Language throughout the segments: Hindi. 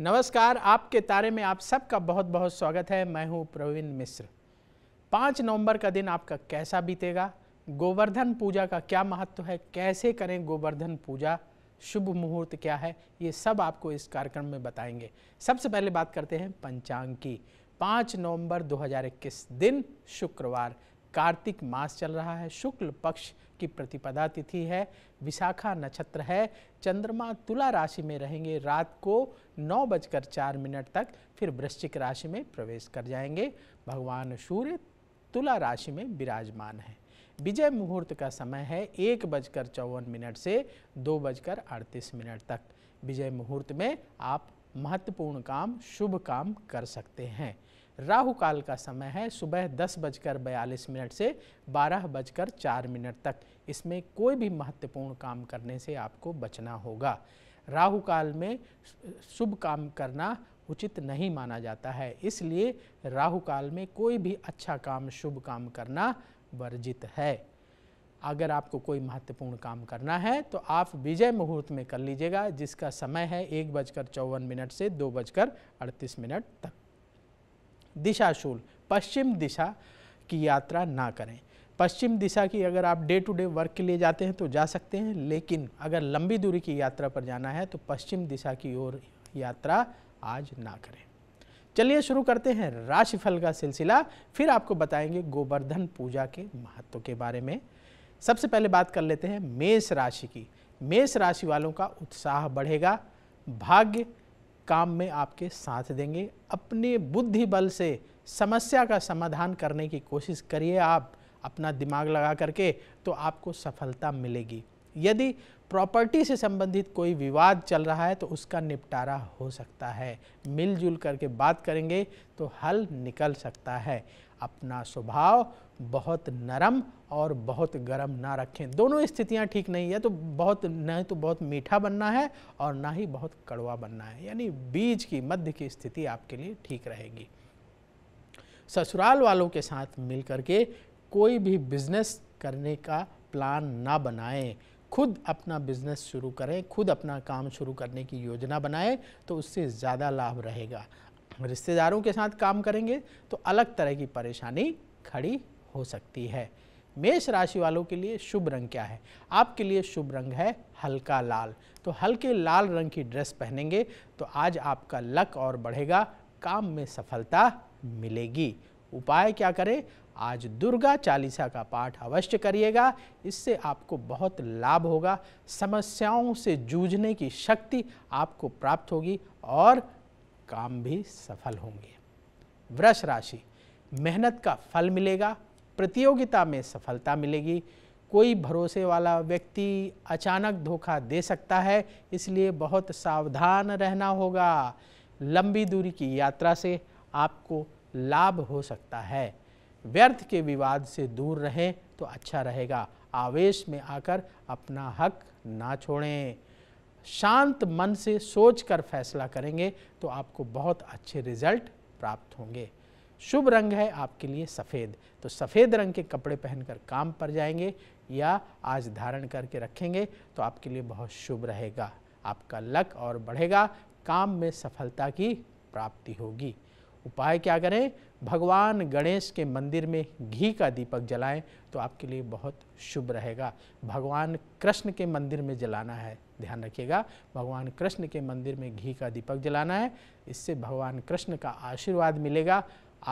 नमस्कार आपके तारे में आप सबका बहुत बहुत स्वागत है मैं हूं प्रवीण मिश्र पाँच नवंबर का दिन आपका कैसा बीतेगा गोवर्धन पूजा का क्या महत्व है कैसे करें गोवर्धन पूजा शुभ मुहूर्त क्या है ये सब आपको इस कार्यक्रम में बताएंगे सबसे पहले बात करते हैं पंचांग की पाँच नवंबर 2021 दिन शुक्रवार कार्तिक मास चल रहा है शुक्ल पक्ष की प्रतिपदा तिथि है विशाखा नक्षत्र है चंद्रमा तुला राशि में रहेंगे रात को नौ बजकर चार मिनट तक फिर वृश्चिक राशि में प्रवेश कर जाएंगे भगवान सूर्य तुला राशि में विराजमान है विजय मुहूर्त का समय है एक बजकर चौवन मिनट से दो बजकर अड़तीस मिनट तक विजय मुहूर्त में आप महत्वपूर्ण काम शुभ काम कर सकते हैं राहु काल का समय है सुबह दस बजकर बयालीस मिनट से बारह बजकर चार मिनट तक इसमें कोई भी महत्वपूर्ण काम करने से आपको बचना होगा राहु काल में शुभ काम करना उचित नहीं माना जाता है इसलिए राहु काल में कोई भी अच्छा काम शुभ काम करना वर्जित है अगर आपको कोई महत्वपूर्ण काम करना है तो आप विजय मुहूर्त में कर लीजिएगा जिसका समय है एक बजकर चौवन मिनट से दो बजकर अड़तीस मिनट तक दिशाशूल पश्चिम दिशा की यात्रा ना करें पश्चिम दिशा की अगर आप डे टू डे वर्क के लिए जाते हैं तो जा सकते हैं लेकिन अगर लंबी दूरी की यात्रा पर जाना है तो पश्चिम दिशा की ओर यात्रा आज ना करें चलिए शुरू करते हैं राशिफल का सिलसिला फिर आपको बताएंगे गोवर्धन पूजा के महत्व के बारे में सबसे पहले बात कर लेते हैं मेष राशि की मेष राशि वालों का उत्साह बढ़ेगा भाग्य काम में आपके साथ देंगे अपने बुद्धि बल से समस्या का समाधान करने की कोशिश करिए आप अपना दिमाग लगा करके तो आपको सफलता मिलेगी यदि प्रॉपर्टी से संबंधित कोई विवाद चल रहा है तो उसका निपटारा हो सकता है मिलजुल करके बात करेंगे तो हल निकल सकता है अपना स्वभाव बहुत नरम और बहुत गर्म ना रखें दोनों स्थितियां ठीक नहीं है तो बहुत न तो बहुत मीठा बनना है और ना ही बहुत कड़वा बनना है यानी बीज की मध्य की स्थिति आपके लिए ठीक रहेगी ससुराल वालों के साथ मिल के कोई भी बिजनेस करने का प्लान ना बनाएं खुद अपना बिजनेस शुरू करें खुद अपना काम शुरू करने की योजना बनाएं तो उससे ज़्यादा लाभ रहेगा रिश्तेदारों के साथ काम करेंगे तो अलग तरह की परेशानी खड़ी हो सकती है मेष राशि वालों के लिए शुभ रंग क्या है आपके लिए शुभ रंग है हल्का लाल तो हल्के लाल रंग की ड्रेस पहनेंगे तो आज आपका लक और बढ़ेगा काम में सफलता मिलेगी उपाय क्या करें आज दुर्गा चालीसा का पाठ अवश्य करिएगा इससे आपको बहुत लाभ होगा समस्याओं से जूझने की शक्ति आपको प्राप्त होगी और काम भी सफल होंगे वृष राशि मेहनत का फल मिलेगा प्रतियोगिता में सफलता मिलेगी कोई भरोसे वाला व्यक्ति अचानक धोखा दे सकता है इसलिए बहुत सावधान रहना होगा लंबी दूरी की यात्रा से आपको लाभ हो सकता है व्यर्थ के विवाद से दूर रहें तो अच्छा रहेगा आवेश में आकर अपना हक ना छोड़ें शांत मन से सोच कर फैसला करेंगे तो आपको बहुत अच्छे रिजल्ट प्राप्त होंगे शुभ रंग है आपके लिए सफ़ेद तो सफ़ेद रंग के कपड़े पहनकर काम पर जाएंगे या आज धारण करके रखेंगे तो आपके लिए बहुत शुभ रहेगा आपका लक और बढ़ेगा काम में सफलता की प्राप्ति होगी उपाय क्या करें भगवान गणेश के मंदिर में घी का दीपक जलाएं तो आपके लिए बहुत शुभ रहेगा भगवान कृष्ण के मंदिर में जलाना है ध्यान रखिएगा भगवान कृष्ण के मंदिर में घी का दीपक जलाना है इससे भगवान कृष्ण का आशीर्वाद मिलेगा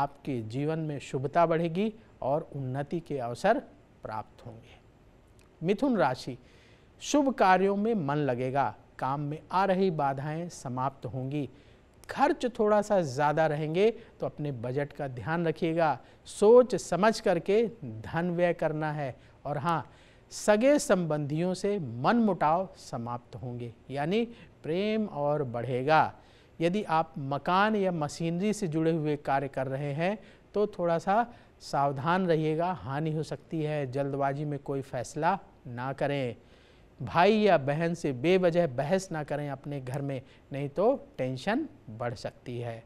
आपके जीवन में शुभता बढ़ेगी और उन्नति के अवसर प्राप्त होंगे मिथुन राशि शुभ कार्यों में मन लगेगा काम में आ रही बाधाएं समाप्त होंगी खर्च थोड़ा सा ज़्यादा रहेंगे तो अपने बजट का ध्यान रखिएगा सोच समझ करके धन व्यय करना है और हाँ सगे संबंधियों से मन मुटाव समाप्त होंगे यानी प्रेम और बढ़ेगा यदि आप मकान या मशीनरी से जुड़े हुए कार्य कर रहे हैं तो थोड़ा सा सावधान रहिएगा हानि हो सकती है जल्दबाजी में कोई फैसला ना करें भाई या बहन से बेवजह बहस ना करें अपने घर में नहीं तो टेंशन बढ़ सकती है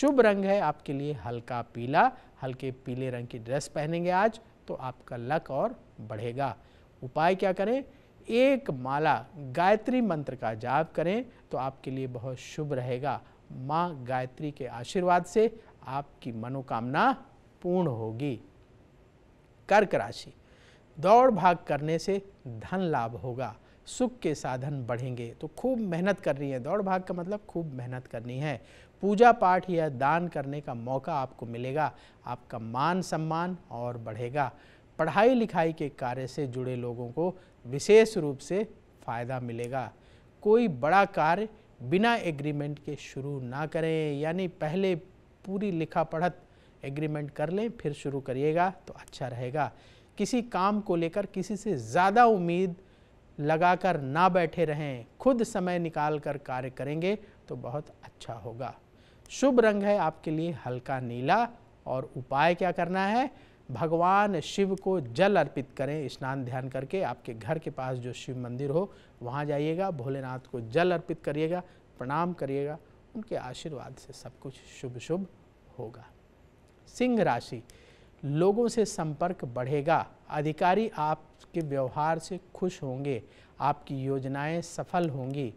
शुभ रंग है आपके लिए हल्का पीला हल्के पीले रंग की ड्रेस पहनेंगे आज तो आपका लक और बढ़ेगा उपाय क्या करें एक माला गायत्री मंत्र का जाप करें तो आपके लिए बहुत शुभ रहेगा माँ गायत्री के आशीर्वाद से आपकी मनोकामना पूर्ण होगी कर्क राशि दौड़ भाग करने से धन लाभ होगा सुख के साधन बढ़ेंगे तो खूब मेहनत करनी है दौड़ भाग का मतलब खूब मेहनत करनी है पूजा पाठ या दान करने का मौका आपको मिलेगा आपका मान सम्मान और बढ़ेगा पढ़ाई लिखाई के कार्य से जुड़े लोगों को विशेष रूप से फ़ायदा मिलेगा कोई बड़ा कार्य बिना एग्रीमेंट के शुरू ना करें यानी पहले पूरी लिखा पढ़त एग्रीमेंट कर लें फिर शुरू करिएगा तो अच्छा रहेगा किसी काम को लेकर किसी से ज़्यादा उम्मीद लगाकर ना बैठे रहें खुद समय निकाल कर कार्य करेंगे तो बहुत अच्छा होगा शुभ रंग है आपके लिए हल्का नीला और उपाय क्या करना है भगवान शिव को जल अर्पित करें स्नान ध्यान करके आपके घर के पास जो शिव मंदिर हो वहाँ जाइएगा भोलेनाथ को जल अर्पित करिएगा प्रणाम करिएगा उनके आशीर्वाद से सब कुछ शुभ शुभ होगा सिंह राशि लोगों से संपर्क बढ़ेगा अधिकारी आपके व्यवहार से खुश होंगे आपकी योजनाएं सफल होंगी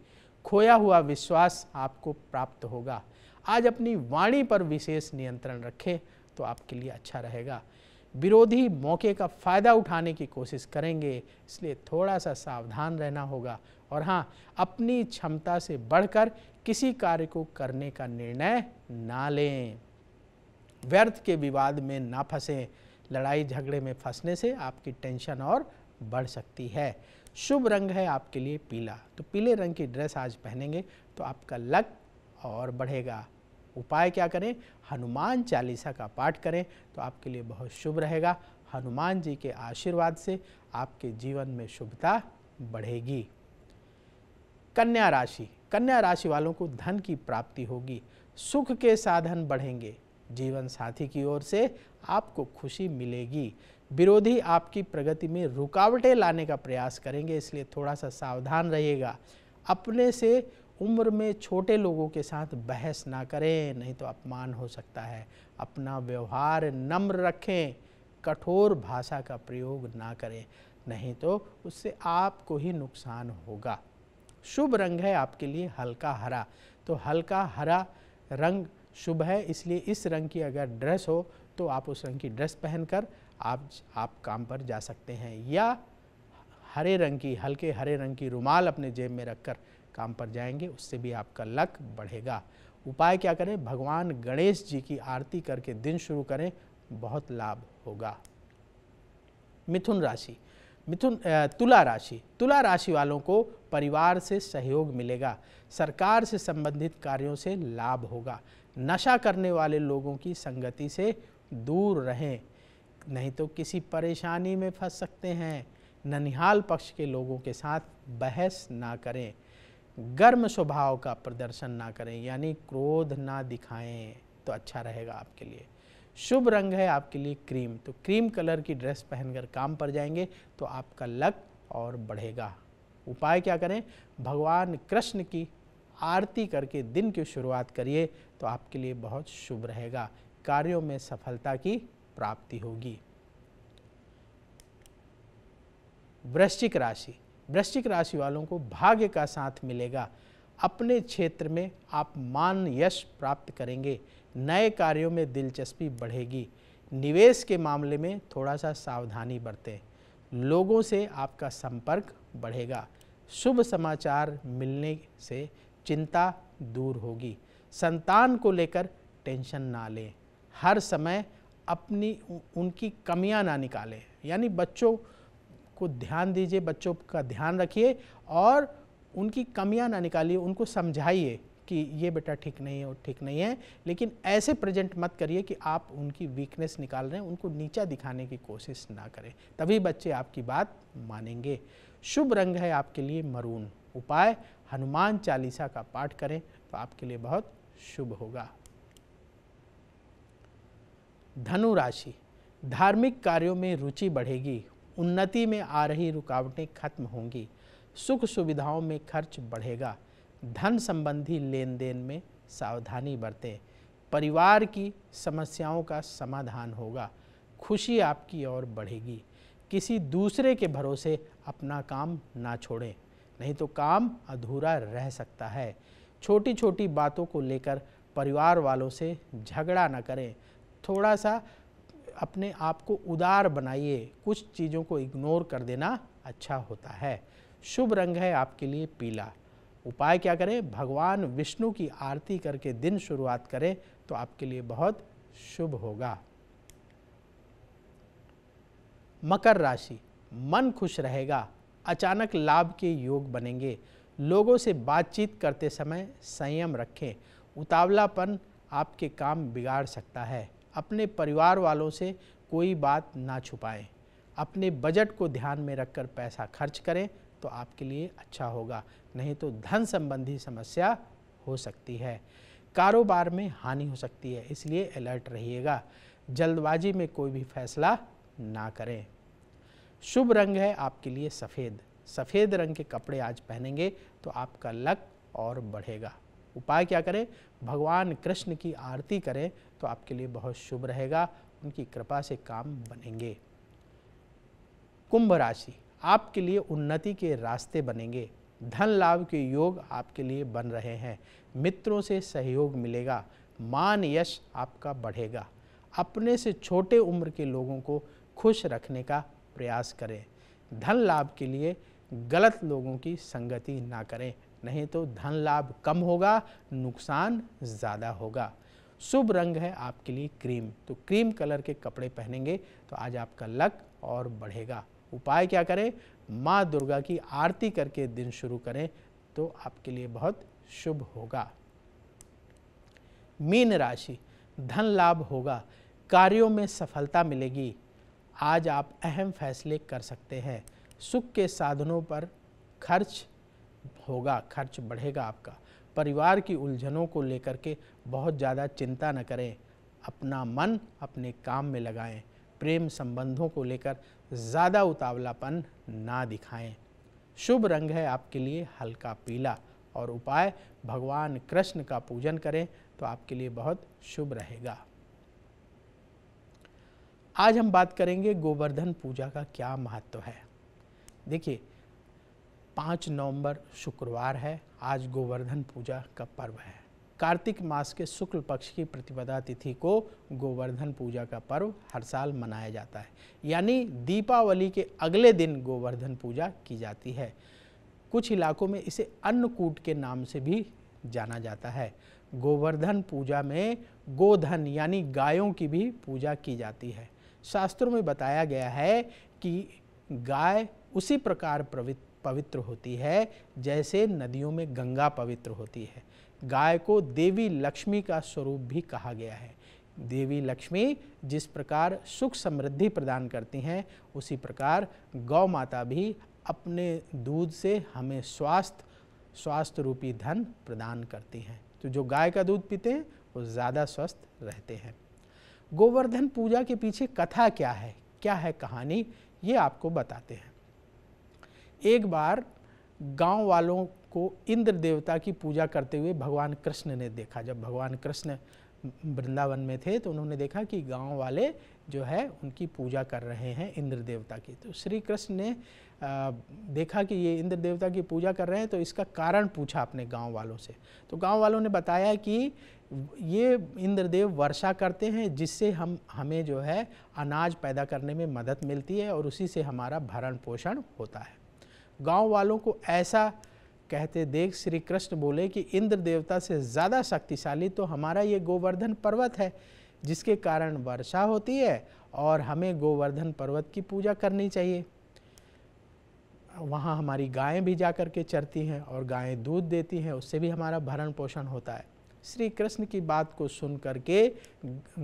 खोया हुआ विश्वास आपको प्राप्त होगा आज अपनी वाणी पर विशेष नियंत्रण रखें तो आपके लिए अच्छा रहेगा विरोधी मौके का फ़ायदा उठाने की कोशिश करेंगे इसलिए थोड़ा सा सावधान रहना होगा और हाँ अपनी क्षमता से बढ़कर किसी कार्य को करने का निर्णय ना लें व्यर्थ के विवाद में ना फंसें लड़ाई झगड़े में फंसने से आपकी टेंशन और बढ़ सकती है शुभ रंग है आपके लिए पीला तो पीले रंग की ड्रेस आज पहनेंगे तो आपका लक और बढ़ेगा उपाय क्या करें हनुमान चालीसा का पाठ करें तो आपके लिए बहुत शुभ रहेगा हनुमान जी के आशीर्वाद से आपके जीवन में शुभता बढ़ेगी कन्या राशि कन्या राशि वालों को धन की प्राप्ति होगी सुख के साधन बढ़ेंगे जीवन साथी की ओर से आपको खुशी मिलेगी विरोधी आपकी प्रगति में रुकावटें लाने का प्रयास करेंगे इसलिए थोड़ा सा सावधान रहिएगा अपने से उम्र में छोटे लोगों के साथ बहस ना करें नहीं तो अपमान हो सकता है अपना व्यवहार नम्र रखें कठोर भाषा का प्रयोग ना करें नहीं तो उससे आपको ही नुकसान होगा शुभ रंग है आपके लिए हल्का हरा तो हल्का हरा रंग शुभ है इसलिए इस रंग की अगर ड्रेस हो तो आप उस रंग की ड्रेस पहनकर आप आप काम पर जा सकते हैं या हरे रंग की हल्के हरे रंग की रुमाल अपने जेब में रखकर काम पर जाएंगे उससे भी आपका लक बढ़ेगा उपाय क्या करें भगवान गणेश जी की आरती करके दिन शुरू करें बहुत लाभ होगा मिथुन राशि मिथुन तुला राशि तुला राशि वालों को परिवार से सहयोग मिलेगा सरकार से संबंधित कार्यों से लाभ होगा नशा करने वाले लोगों की संगति से दूर रहें नहीं तो किसी परेशानी में फंस सकते हैं ननिहाल पक्ष के लोगों के साथ बहस ना करें गर्म स्वभाव का प्रदर्शन ना करें यानी क्रोध ना दिखाएं तो अच्छा रहेगा आपके लिए शुभ रंग है आपके लिए क्रीम तो क्रीम कलर की ड्रेस पहनकर काम पर जाएंगे तो आपका लक और बढ़ेगा उपाय क्या करें भगवान कृष्ण की आरती करके दिन की शुरुआत करिए तो आपके लिए बहुत शुभ रहेगा कार्यों में सफलता की प्राप्ति होगी वृश्चिक राशि वृश्चिक राशि वालों को भाग्य का साथ मिलेगा अपने क्षेत्र में आप मान यश प्राप्त करेंगे नए कार्यों में दिलचस्पी बढ़ेगी निवेश के मामले में थोड़ा सा सावधानी बरतें लोगों से आपका संपर्क बढ़ेगा शुभ समाचार मिलने से चिंता दूर होगी संतान को लेकर टेंशन ना लें हर समय अपनी उनकी कमियां ना निकालें यानी बच्चों को ध्यान दीजिए बच्चों का ध्यान रखिए और उनकी कमियां ना निकालिए उनको समझाइए कि ये बेटा ठीक नहीं है और ठीक नहीं है लेकिन ऐसे प्रेजेंट मत करिए कि आप उनकी वीकनेस निकाल रहे हैं उनको नीचा दिखाने की कोशिश ना करें तभी बच्चे आपकी बात मानेंगे शुभ रंग है आपके लिए मरून उपाय हनुमान चालीसा का पाठ करें तो आपके लिए बहुत शुभ होगा धनु राशि धार्मिक कार्यों में रुचि बढ़ेगी उन्नति में आ रही रुकावटें खत्म होंगी सुख सुविधाओं में खर्च बढ़ेगा धन संबंधी लेन देन में सावधानी बरतें परिवार की समस्याओं का समाधान होगा खुशी आपकी ओर बढ़ेगी किसी दूसरे के भरोसे अपना काम ना छोड़ें नहीं तो काम अधूरा रह सकता है छोटी छोटी बातों को लेकर परिवार वालों से झगड़ा ना करें थोड़ा सा अपने आप को उदार बनाइए कुछ चीज़ों को इग्नोर कर देना अच्छा होता है शुभ रंग है आपके लिए पीला उपाय क्या करें भगवान विष्णु की आरती करके दिन शुरुआत करें तो आपके लिए बहुत शुभ होगा मकर राशि मन खुश रहेगा अचानक लाभ के योग बनेंगे लोगों से बातचीत करते समय संयम रखें उतावलापन आपके काम बिगाड़ सकता है अपने परिवार वालों से कोई बात ना छुपाएं अपने बजट को ध्यान में रखकर पैसा खर्च करें तो आपके लिए अच्छा होगा नहीं तो धन संबंधी समस्या हो सकती है कारोबार में हानि हो सकती है इसलिए अलर्ट रहिएगा जल्दबाजी में कोई भी फैसला ना करें शुभ रंग है आपके लिए सफ़ेद सफ़ेद रंग के कपड़े आज पहनेंगे तो आपका लक और बढ़ेगा उपाय क्या करें भगवान कृष्ण की आरती करें तो आपके लिए बहुत शुभ रहेगा उनकी कृपा से काम बनेंगे कुंभ राशि आपके लिए उन्नति के रास्ते बनेंगे धन लाभ के योग आपके लिए बन रहे हैं मित्रों से सहयोग मिलेगा मान यश आपका बढ़ेगा अपने से छोटे उम्र के लोगों को खुश रखने का प्रयास करें धन लाभ के लिए गलत लोगों की संगति ना करें नहीं तो धन लाभ कम होगा नुकसान ज़्यादा होगा शुभ रंग है आपके लिए क्रीम तो क्रीम कलर के कपड़े पहनेंगे तो आज आपका लक और बढ़ेगा उपाय क्या करें माँ दुर्गा की आरती करके दिन शुरू करें तो आपके लिए बहुत शुभ होगा मीन राशि धन लाभ होगा कार्यों में सफलता मिलेगी आज आप अहम फैसले कर सकते हैं सुख के साधनों पर खर्च होगा खर्च बढ़ेगा आपका परिवार की उलझनों को लेकर के बहुत ज़्यादा चिंता न करें अपना मन अपने काम में लगाएं प्रेम संबंधों को लेकर ज़्यादा उतावलापन ना दिखाएं शुभ रंग है आपके लिए हल्का पीला और उपाय भगवान कृष्ण का पूजन करें तो आपके लिए बहुत शुभ रहेगा आज हम बात करेंगे गोवर्धन पूजा का क्या महत्व है देखिए पाँच नवंबर शुक्रवार है आज गोवर्धन पूजा का पर्व है कार्तिक मास के शुक्ल पक्ष की प्रतिपदा तिथि को गोवर्धन पूजा का पर्व हर साल मनाया जाता है यानी दीपावली के अगले दिन गोवर्धन पूजा की जाती है कुछ इलाकों में इसे अन्नकूट के नाम से भी जाना जाता है गोवर्धन पूजा में गोधन यानी गायों की भी पूजा की जाती है शास्त्रों में बताया गया है कि गाय उसी प्रकार पवित्र पवित्र होती है जैसे नदियों में गंगा पवित्र होती है गाय को देवी लक्ष्मी का स्वरूप भी कहा गया है देवी लक्ष्मी जिस प्रकार सुख समृद्धि प्रदान करती हैं उसी प्रकार गौ माता भी अपने दूध से हमें स्वास्थ्य स्वास्थ्य रूपी धन प्रदान करती हैं तो जो गाय का दूध पीते हैं वो ज़्यादा स्वस्थ रहते हैं गोवर्धन पूजा के पीछे कथा क्या है क्या है कहानी ये आपको बताते हैं एक बार गांव वालों को इंद्र देवता की पूजा करते हुए भगवान कृष्ण ने देखा जब भगवान कृष्ण वृंदावन में थे तो उन्होंने देखा कि गांव वाले जो है उनकी पूजा कर रहे हैं इंद्र देवता की तो श्री कृष्ण ने देखा कि ये इंद्र देवता की पूजा कर रहे हैं तो इसका कारण पूछा अपने गांव वालों से तो गांव वालों ने बताया कि ये इंद्रदेव वर्षा करते हैं जिससे हम हमें जो है अनाज पैदा करने में मदद मिलती है और उसी से हमारा भरण पोषण होता है गांव वालों को ऐसा कहते देख श्री कृष्ण बोले कि इंद्र देवता से ज़्यादा शक्तिशाली तो हमारा ये गोवर्धन पर्वत है जिसके कारण वर्षा होती है और हमें गोवर्धन पर्वत की पूजा करनी चाहिए वहाँ हमारी गायें भी जा कर के चरती हैं और गायें दूध देती हैं उससे भी हमारा भरण पोषण होता है श्री कृष्ण की बात को सुन करके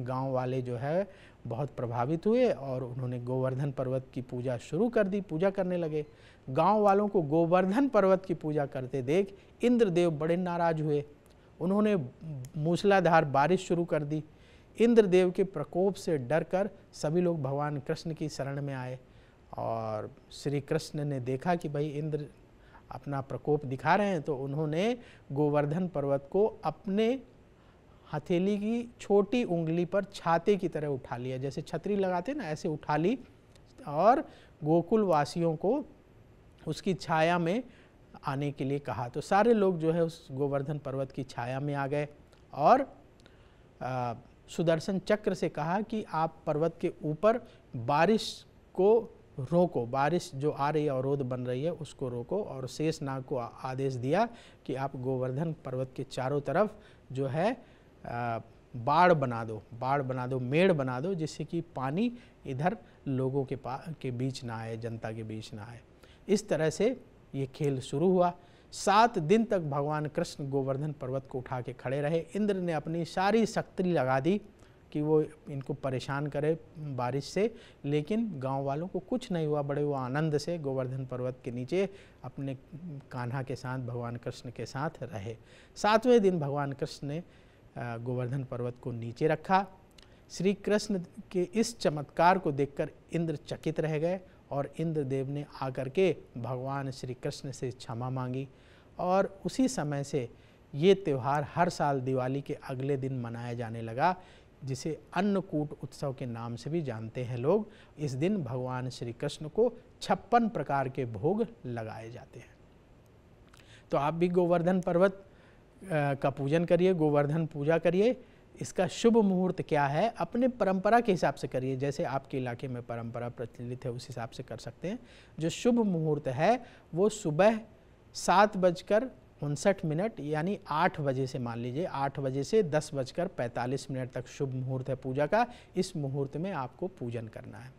गांव वाले जो है बहुत प्रभावित हुए और उन्होंने गोवर्धन पर्वत की पूजा शुरू कर दी पूजा करने लगे गांव वालों को गोवर्धन पर्वत की पूजा करते देख इंद्रदेव बड़े नाराज हुए उन्होंने मूसलाधार बारिश शुरू कर दी इंद्रदेव के प्रकोप से डर कर सभी लोग भगवान कृष्ण की शरण में आए और श्री कृष्ण ने देखा कि भाई इंद्र अपना प्रकोप दिखा रहे हैं तो उन्होंने गोवर्धन पर्वत को अपने हथेली की छोटी उंगली पर छाते की तरह उठा लिया जैसे छतरी लगाते ना ऐसे उठा ली और गोकुल वासियों को उसकी छाया में आने के लिए कहा तो सारे लोग जो है उस गोवर्धन पर्वत की छाया में आ गए और आ, सुदर्शन चक्र से कहा कि आप पर्वत के ऊपर बारिश को रोको बारिश जो आ रही है और रोद बन रही है उसको रोको और शेष नाग को आदेश दिया कि आप गोवर्धन पर्वत के चारों तरफ जो है बाढ़ बना दो बाढ़ बना दो मेड़ बना दो जिससे कि पानी इधर लोगों के पा के बीच ना आए जनता के बीच ना आए इस तरह से ये खेल शुरू हुआ सात दिन तक भगवान कृष्ण गोवर्धन पर्वत को उठा के खड़े रहे इंद्र ने अपनी सारी शक्ति लगा दी कि वो इनको परेशान करे बारिश से लेकिन गांव वालों को कुछ नहीं हुआ बड़े वो आनंद से गोवर्धन पर्वत के नीचे अपने कान्हा के साथ भगवान कृष्ण के साथ रहे सातवें दिन भगवान कृष्ण ने गोवर्धन पर्वत को नीचे रखा श्री कृष्ण के इस चमत्कार को देखकर इंद्र चकित रह गए और इंद्रदेव ने आकर के भगवान श्री कृष्ण से क्षमा मांगी और उसी समय से ये त्यौहार हर साल दिवाली के अगले दिन मनाया जाने लगा जिसे अन्नकूट उत्सव के नाम से भी जानते हैं लोग इस दिन भगवान श्री कृष्ण को छप्पन प्रकार के भोग लगाए जाते हैं तो आप भी गोवर्धन पर्वत का पूजन करिए गोवर्धन पूजा करिए इसका शुभ मुहूर्त क्या है अपने परंपरा के हिसाब से करिए जैसे आपके इलाके में परंपरा प्रचलित है उस हिसाब से कर सकते हैं जो शुभ मुहूर्त है वो सुबह सात बजकर उनसठ मिनट यानी आठ बजे से मान लीजिए आठ बजे से दस बजकर पैंतालीस मिनट तक शुभ मुहूर्त है पूजा का इस मुहूर्त में आपको पूजन करना है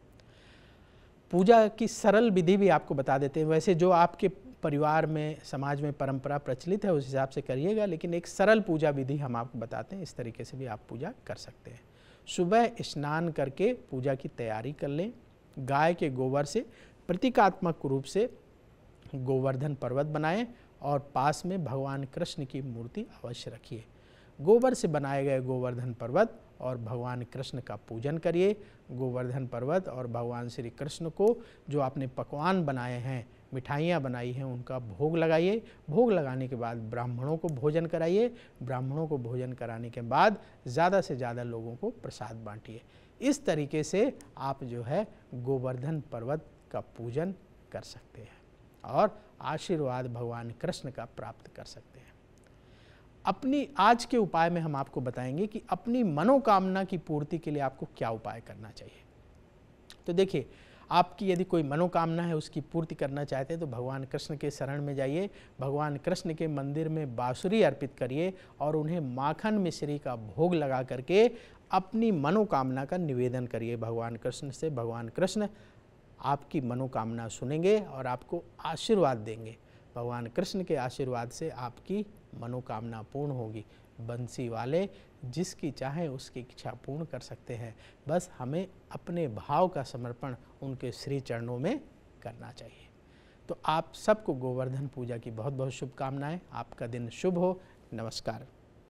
पूजा की सरल विधि भी आपको बता देते हैं वैसे जो आपके परिवार में समाज में परंपरा प्रचलित है उस हिसाब से करिएगा लेकिन एक सरल पूजा विधि हम आपको बताते हैं इस तरीके से भी आप पूजा कर सकते हैं सुबह स्नान करके पूजा की तैयारी कर लें गाय के गोबर से प्रतीकात्मक रूप से गोवर्धन पर्वत बनाएं और पास में भगवान कृष्ण की मूर्ति अवश्य रखिए गोबर से बनाए गए गोवर्धन पर्वत और भगवान कृष्ण का पूजन करिए गोवर्धन पर्वत और भगवान श्री कृष्ण को जो आपने पकवान बनाए हैं मिठाइयाँ बनाई हैं उनका भोग लगाइए भोग लगाने के बाद ब्राह्मणों को भोजन कराइए ब्राह्मणों को भोजन कराने के बाद ज़्यादा से ज़्यादा लोगों को प्रसाद बांटिए इस तरीके से आप जो है गोवर्धन पर्वत का पूजन कर सकते हैं और आशीर्वाद भगवान कृष्ण का प्राप्त कर सकते हैं अपनी आज के उपाय में हम आपको बताएंगे कि अपनी मनोकामना की पूर्ति के लिए आपको क्या उपाय करना चाहिए तो देखिए आपकी यदि कोई मनोकामना है उसकी पूर्ति करना चाहते हैं तो भगवान कृष्ण के शरण में जाइए भगवान कृष्ण के मंदिर में बाँसुरी अर्पित करिए और उन्हें माखन मिश्री का भोग लगा करके अपनी मनोकामना का निवेदन करिए भगवान कृष्ण से भगवान कृष्ण आपकी मनोकामना सुनेंगे और आपको आशीर्वाद देंगे भगवान कृष्ण के आशीर्वाद से आपकी मनोकामना पूर्ण होगी बंसी वाले जिसकी चाहे उसकी इच्छा पूर्ण कर सकते हैं बस हमें अपने भाव का समर्पण उनके श्री चरणों में करना चाहिए तो आप सबको गोवर्धन पूजा की बहुत बहुत शुभकामनाएं आपका दिन शुभ हो नमस्कार